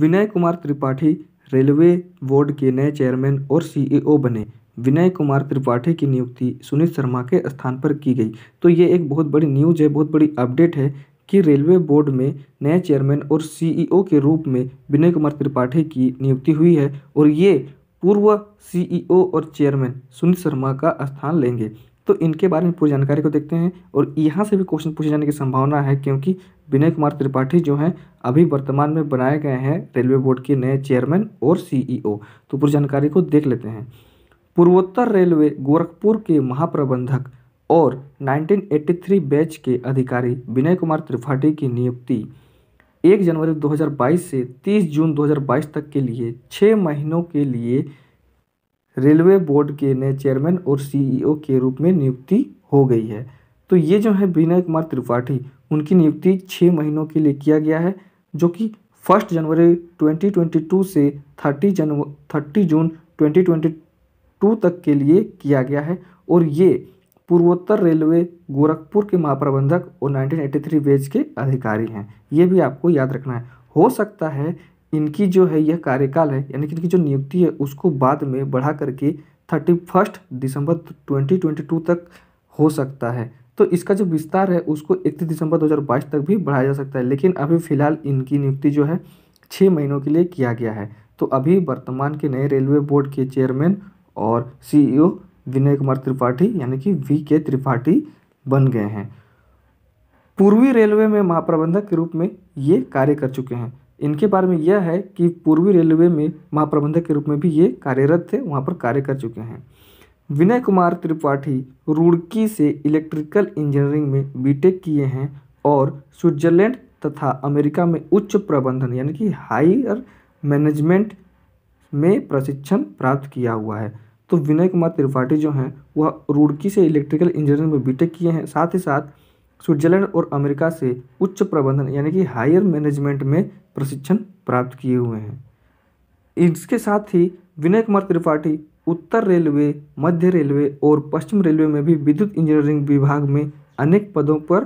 विनय Kumar Tripathi railway board के नए chairman और सीईओ e बने विनय कुमार त्रिपाठी की नियुक्ति सुनील शर्मा के स्थान पर की गई तो ये एक बहुत बड़ी न्यूज है बहुत बड़ी अपडेट है कि रेलवे बोर्ड में नए चेयरमैन और सीईओ e के रूप में विनय कुमार त्रिपाठी की नियुक्ति हुई है और ये पूर्व सीईओ e और चेयरमैन सुनील शर्मा का स्थान लेंगे तो इनके बारे में पूरी जानकारी को देखते हैं और यहाँ से भी क्वेश्चन पूछे जाने की संभावना है क्योंकि विनय कुमार त्रिपाठी जो हैं अभी वर्तमान में बनाए गए हैं रेलवे बोर्ड के नए चेयरमैन और सीईओ e तो पूरी जानकारी को देख लेते हैं पूर्वोत्तर रेलवे गोरखपुर के महाप्रबंधक और 1983 बैच के अधिकारी विनय कुमार त्रिपाठी की नियुक्ति 1 जनवरी 2022 से 30 जून 2022 तक के लिए छः महीनों के लिए रेलवे बोर्ड के नए चेयरमैन और सीईओ e के रूप में नियुक्ति हो गई है तो ये जो है विनय कुमार त्रिपाठी उनकी नियुक्ति छः महीनों के लिए किया गया है जो कि फर्स्ट जनवरी 2022 से 30 जनव 30 जून 2022 तक के लिए किया गया है और ये पूर्वोत्तर रेलवे गोरखपुर के महाप्रबंधक और 1983 बेच के अधिकारी हैं ये भी आपको याद रखना है हो सकता है इनकी जो है यह कार्यकाल है यानी कि इनकी जो नियुक्ति है उसको बाद में बढ़ा करके थर्टी फर्स्ट दिसंबर 2022 तक हो सकता है तो इसका जो विस्तार है उसको इकतीस दिसंबर 2022 तक भी बढ़ाया जा सकता है लेकिन अभी फ़िलहाल इनकी नियुक्ति जो है छः महीनों के लिए किया गया है तो अभी वर्तमान के नए रेलवे बोर्ड के चेयरमैन और ओ विनय कुमार त्रिपाठी यानी कि वी के त्रिपाठी बन गए हैं पूर्वी रेलवे में महाप्रबंधक के रूप में ये कार्य कर चुके हैं इनके बारे में यह है कि पूर्वी रेलवे में महाप्रबंधक के रूप में भी ये कार्यरत थे वहाँ पर कार्य कर चुके हैं विनय कुमार त्रिपाठी रुड़की से इलेक्ट्रिकल इंजीनियरिंग में बीटेक किए हैं और स्विट्जरलैंड तथा अमेरिका में उच्च प्रबंधन यानी कि हायर मैनेजमेंट में प्रशिक्षण प्राप्त किया हुआ है तो विनय कुमार त्रिपाठी जो हैं वह रुड़की से इलेक्ट्रिकल इंजीनियरिंग में बीटेक किए हैं साथ ही साथ स्विट्जरलैंड और अमेरिका से उच्च प्रबंधन यानी कि हायर मैनेजमेंट में प्रशिक्षण प्राप्त किए हुए हैं इसके साथ ही विनय कुमार त्रिपाठी उत्तर रेलवे मध्य रेलवे और पश्चिम रेलवे में भी विद्युत इंजीनियरिंग विभाग में अनेक पदों पर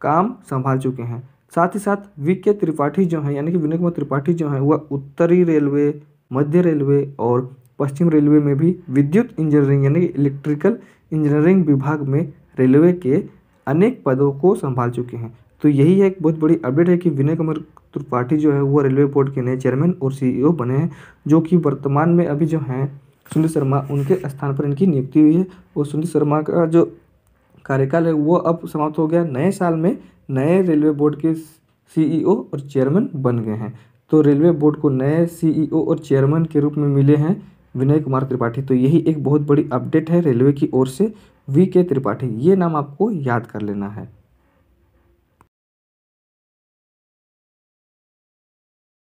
काम संभाल चुके हैं साथ ही साथ वी के त्रिपाठी जो हैं यानी कि विनय कुमार त्रिपाठी जो हैं वह उत्तरी रेलवे मध्य रेलवे और पश्चिम रेलवे में भी विद्युत इंजीनियरिंग यानी कि इलेक्ट्रिकल इंजीनियरिंग विभाग में रेलवे के अनेक पदों को संभाल चुके हैं तो यही एक बहुत बड़ी अपडेट है कि विनय कुमार त्रिपाठी जो है वो रेलवे बोर्ड के नए चेयरमैन और सीईओ e बने हैं जो कि वर्तमान में अभी जो हैं सुनील शर्मा उनके स्थान पर इनकी नियुक्ति हुई है और सुनील शर्मा का जो कार्यकाल है वो अब समाप्त हो गया नए साल में नए रेलवे बोर्ड के सीईओ e और चेयरमैन बन गए हैं तो रेलवे बोर्ड को नए सीईओ e और चेयरमैन के रूप में मिले हैं विनय कुमार त्रिपाठी तो यही एक बहुत बड़ी अपडेट है रेलवे की ओर से वी के त्रिपाठी ये नाम आपको याद कर लेना है